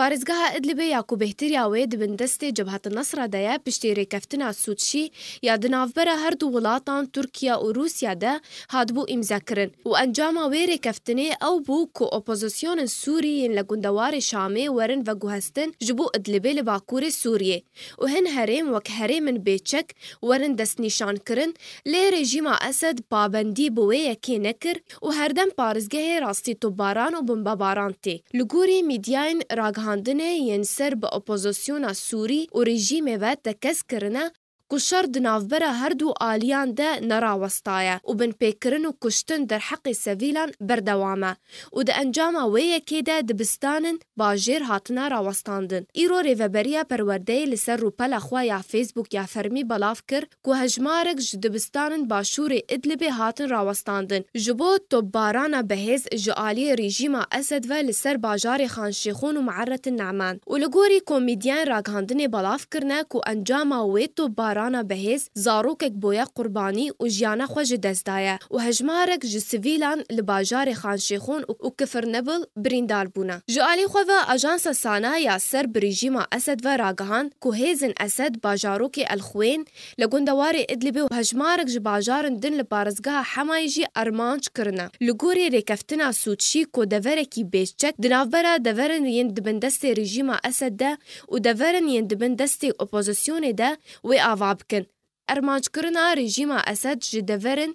پارێزگەها ئەدلبێ یاکو بهتریا وێ دبن دەستێ جبهات نەسرا دەیە پشتێرێ کەفتنا سوودشی یا دناوبەرە هەردوو وڵاتان تورکیا و رووسیا بو امضا ئیمزەکردن و انجام وێرێ کەفتنێ او بو کو ئۆپۆزیسیۆنن سوری لە گوندەوارێ شامێ وەرن و گوهستن ji bo Idlibê li Bakurê Sûriyê û hin herêm wek herêmin bêçek werin destnîşankirin lê rejîma Esed pabendî bi wê yekê nekir û herdem parêzgehê rastî tobaran û bimbebaran tê. Li gorî medyayên ragha wihandinê yên ser bi opozîsyona Sûrî û rejîmê ve tekez kirine کشور د ناوبره هر دو آلیان ده نرا وستایه او بن پیکرن و کشتن در حق سویلان بردوامه او د انجام ویه که ده دبستانن باجیر هاتنا را وستاندن ایرو ریوبریا پرورده لسر روپل اخوا یا فیسبوک یا فرمی بلاف کر که هجمارک ج دبستانن باشور ادلب هاتن را وستاندن جبو توب بارانا بهز ج آلی ریجیما اسد و لسر باجار خانشیخون و معرت النعمان و لگوری کومیدیان راگاندن بلاف کرنه که انجام ویه توب باران جارانا بهز زاروکک بويا قرباني و جيانا خوج دستايا و هجمارك جي سویلان لباجار خان شيخون و كفر نبل بریندار بونا جوالي خوفا خواه سانا يا سر بريجيما اسد و راگهان كو هیزن اسد باجاروکی الخوین لگوندواری ادلبي و هجمارك جي باجارن دن لبارزگاه حمايجي ارمانج ارمانچ کرنا لگوری ریکفتنا سوچی کو دورکی بیشچک دنافبرا دورن ين دبندستي ريجيما اسد ده و دورن ين دبندستي اپوزیسیون ده و ova bikin. Ermançkirina rejima Esed ji deverin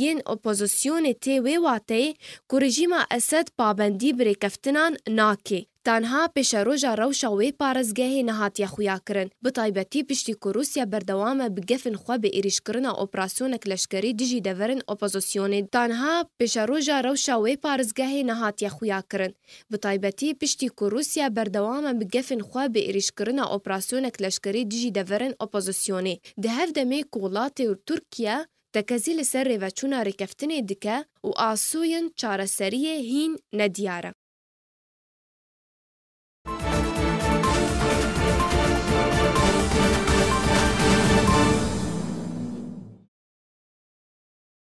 yên opozisyonê tê wê wateyê ku rejima Esed pabendî birêkeftinan nake. تەنها پێشەرۆژە ڕەوشە وێ پارێزگەهی نەهاتیە خویاکردن بتایبەتی پشتی کو رووسیا ایریش کرن خوا کلشکری دیجی دورن لەشکری تنها پیش روژا روشا وی ڕەوشە وێ نهات نەهاتیە خویاکردن بتایبەتی پشتی کو رووسیا بەردەوامە بگەفن خوا بە ئێریشکردنە ئۆپراسیۆنێک لەشکری دژی دەڤرن ئۆپۆزیسیۆنی دهەف دەمێ کوڵاتی و تورکیا تەکەزی لەسەر ڕێڤەچوونا ڕێکەفتنێ دکە و ئاسوویان چارەسەریە هین ندیاره.